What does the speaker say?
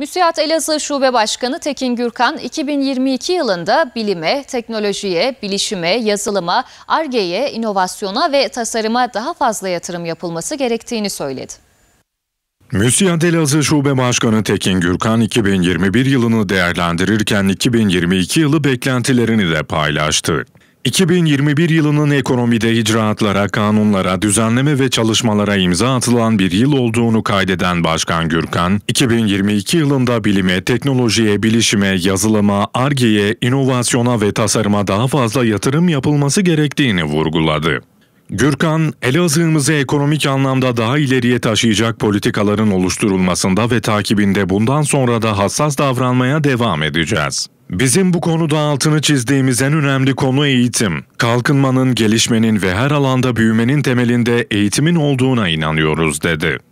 Müsiyat Elazığ Şube Başkanı Tekin Gürkan, 2022 yılında bilime, teknolojiye, bilişime, yazılıma, ARGE'ye, inovasyona ve tasarıma daha fazla yatırım yapılması gerektiğini söyledi. Müsiyat Elazığ Şube Başkanı Tekin Gürkan 2021 yılını değerlendirirken 2022 yılı beklentilerini de paylaştı. 2021 yılının ekonomide icraatlara, kanunlara, düzenleme ve çalışmalara imza atılan bir yıl olduğunu kaydeden Başkan Gürkan, 2022 yılında bilime, teknolojiye, bilişime, yazılıma, argeye, inovasyona ve tasarıma daha fazla yatırım yapılması gerektiğini vurguladı. Gürkan, Elazığ'ımızı ekonomik anlamda daha ileriye taşıyacak politikaların oluşturulmasında ve takibinde bundan sonra da hassas davranmaya devam edeceğiz. Bizim bu konuda altını çizdiğimiz en önemli konu eğitim. Kalkınmanın, gelişmenin ve her alanda büyümenin temelinde eğitimin olduğuna inanıyoruz dedi.